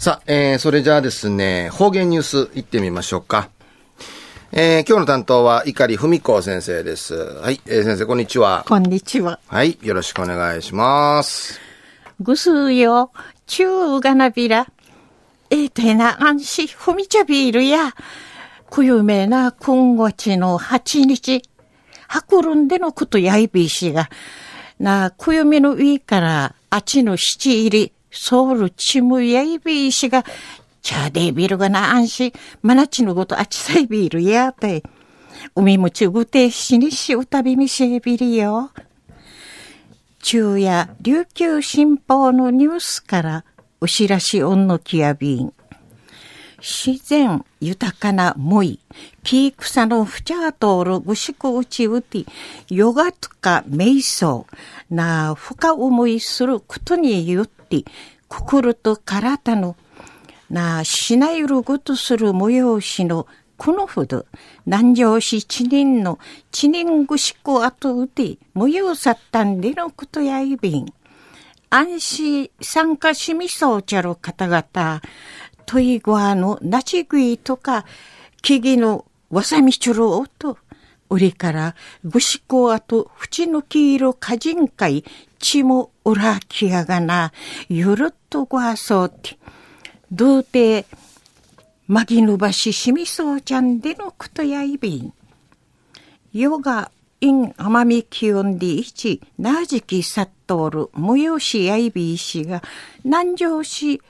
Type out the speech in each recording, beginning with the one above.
さあ、えー、それじゃあですね、方言ニュース行ってみましょうか。えー、今日の担当は碇文子先生です。はい、えー、先生、こんにちは。こんにちは。はい、よろしくお願いします。ぐすうよ、ちゅうがなびら。えー、てな、あんし、ふみちゃビールや、くゆめな、んごちのに日、はくるんでのことやいびしが、な、くゆめのいいから、あちの七入り、ソウルチムヤイビーシが、チャーデービルがなあんし、マナチのごとあちさいビールやって、海もちぐてしにしうたびみしえびりよ。昼夜、琉球新報のニュースから、お知らしおんのきやびん。自然豊かなもい、ピークさのふちゃとおるぐしくうちうて、ヨガとか瞑想、なあ、深思いすることにゆって、り、心と体のなしなゆるごとする催しのこのほど、南城市知人の知人ぐしこあとうて、催さったんでのことやいびん。安心参加しみそうちゃる方々、といごアのなちぐいとか、木々のわさみちょろおと、俺から、ぐしこあと、縁の黄色かじんかい、ちもらきやがな、ゆるっとごあそうて、どうて、まぎぬばししみそうちゃんでのことやいびん。ヨガイン、あまみきよんでいち、なじきさっとおる、もよしやいびいしが、なんじょうし。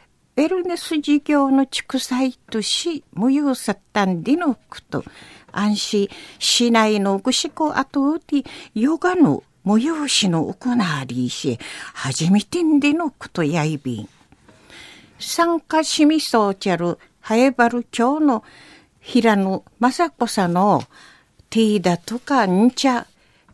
エルネス事業のちくさいとし、無よさったんでのこと、あんし、しないのぐしこ、あと、をて、ヨガの催しの行わりし、初めてんでのことやいびん。参加しみそうちゃる、はえばる町の平野雅子さんの、ティーだとかんちゃ、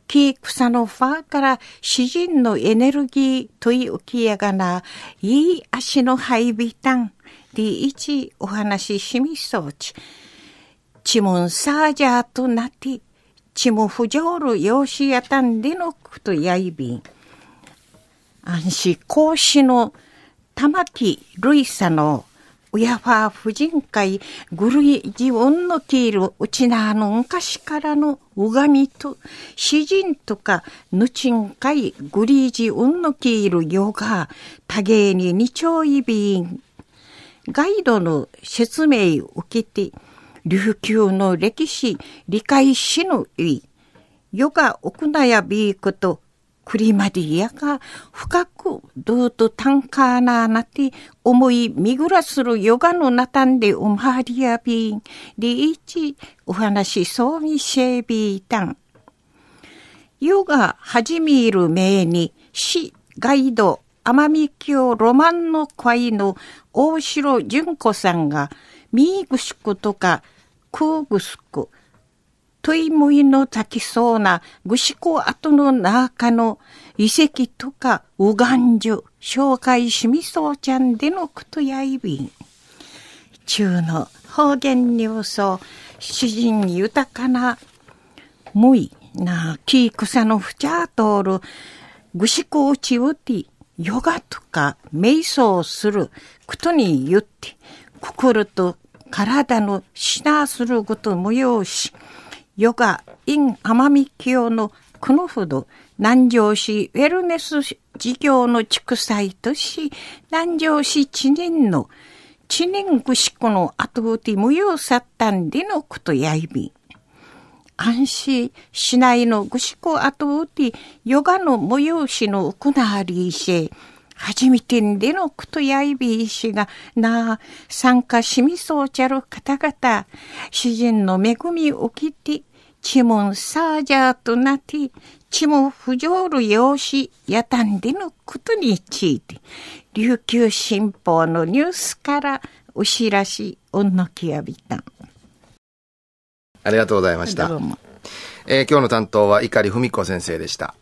キークサのファーから詩人のエネルギーとい浮きやがな、いい足の配備たん。第一お話ししみそうち。ちもんサージャーとなって、ちも不じょうるよしやたんでのくとやいびん。あんし、講師の玉木るいさの、親やファ婦人会ぐるいじおんのきいるうちなあの昔からの拝みと詩人とかぬちんかいぐりいじおんのきいるよが多芸に二丁いびんガイドの説明を受けて琉球の歴史理解しぬいヨガ奥なやびーことクリマディアが深くどうとタンカーななって思い見暮らするヨガのなたんでおまわりやびん。リいちお話そうみせびーたん。ヨガはじみいる名に死ガイド奄美京ロマンの会の大城淳子さんがミーグシクとか空ーグスク、トイムイのきそうなしこあ跡の中の遺跡とかうがんじゅ、紹介しみそうちゃんでのことやいびん。中の方言にうそ、詩人豊かな、むいな、木草のふちゃ通る、ぐしこうちうて、ヨガとか瞑想することに言って、心と体のしなすることもよし、ヨガ、インアマミキヨのクのフど、南城市ウェルネス事業の畜祭とし、南城市知人の知人ぐしこの後ごて無用さったんでのことやいび。安心しないのぐしこ後ごてヨガの催しの行わりいせ、初めてんでのことやいびいしが、なあ、参加しみそうちゃる方々、主人の恵みをきて、ちもんさーじゃーとなって、ちも不条る養子やたんでのことについて、琉球新報のニュースからお知らし、おんのきやびたありがとうございました。えー、今日の担当は碇文子先生でした。